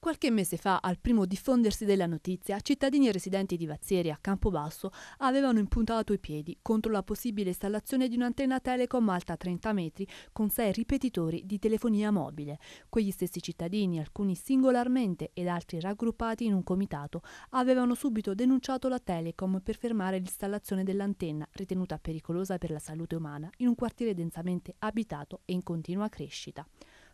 Qualche mese fa, al primo diffondersi della notizia, cittadini e residenti di Vazzieri a Campobasso avevano impuntato i piedi contro la possibile installazione di un'antenna telecom alta 30 metri con sei ripetitori di telefonia mobile. Quegli stessi cittadini, alcuni singolarmente ed altri raggruppati in un comitato, avevano subito denunciato la telecom per fermare l'installazione dell'antenna, ritenuta pericolosa per la salute umana, in un quartiere densamente abitato e in continua crescita.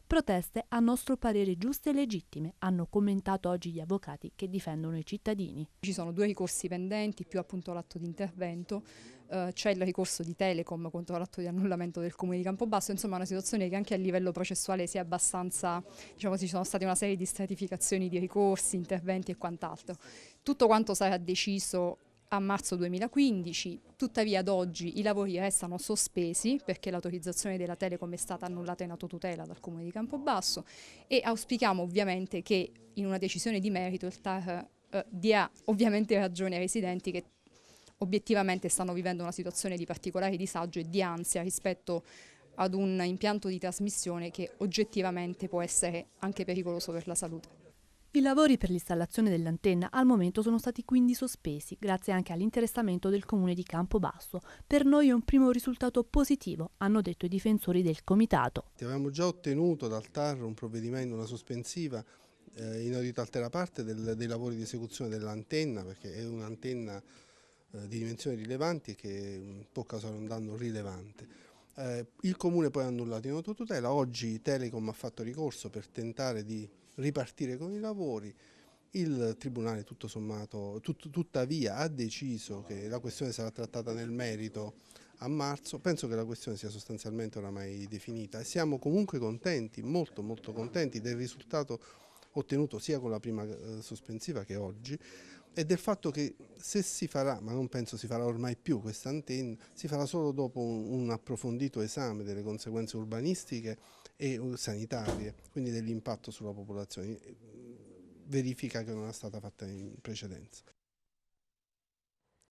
Proteste a nostro parere giuste e legittime, hanno commentato oggi gli avvocati che difendono i cittadini. Ci sono due ricorsi pendenti, più appunto l'atto di intervento, eh, c'è il ricorso di Telecom contro l'atto di annullamento del Comune di Campobasso, insomma è una situazione che anche a livello processuale si è abbastanza, diciamo ci sono state una serie di stratificazioni di ricorsi, interventi e quant'altro. Tutto quanto sarà deciso a marzo 2015, tuttavia ad oggi i lavori restano sospesi perché l'autorizzazione della Telecom è stata annullata in autotutela dal Comune di Campobasso e auspichiamo ovviamente che in una decisione di merito il TAR eh, dia ovviamente ragione ai residenti che obiettivamente stanno vivendo una situazione di particolare disagio e di ansia rispetto ad un impianto di trasmissione che oggettivamente può essere anche pericoloso per la salute. I lavori per l'installazione dell'antenna al momento sono stati quindi sospesi, grazie anche all'interessamento del comune di Campobasso. Per noi è un primo risultato positivo, hanno detto i difensori del comitato. Avevamo già ottenuto dal TAR un provvedimento, una sospensiva eh, in ordine altera parte del, dei lavori di esecuzione dell'antenna, perché è un'antenna eh, di dimensioni rilevanti che mh, può causare un danno rilevante. Eh, il comune poi ha annullato in autotutela, oggi Telecom ha fatto ricorso per tentare di ripartire con i lavori, il Tribunale tutto sommato, tut, tuttavia ha deciso che la questione sarà trattata nel merito a marzo, penso che la questione sia sostanzialmente oramai definita e siamo comunque contenti, molto molto contenti del risultato ottenuto sia con la prima eh, sospensiva che oggi, e del fatto che se si farà, ma non penso si farà ormai più questa antenna, si farà solo dopo un, un approfondito esame delle conseguenze urbanistiche e uh, sanitarie, quindi dell'impatto sulla popolazione, eh, verifica che non è stata fatta in precedenza.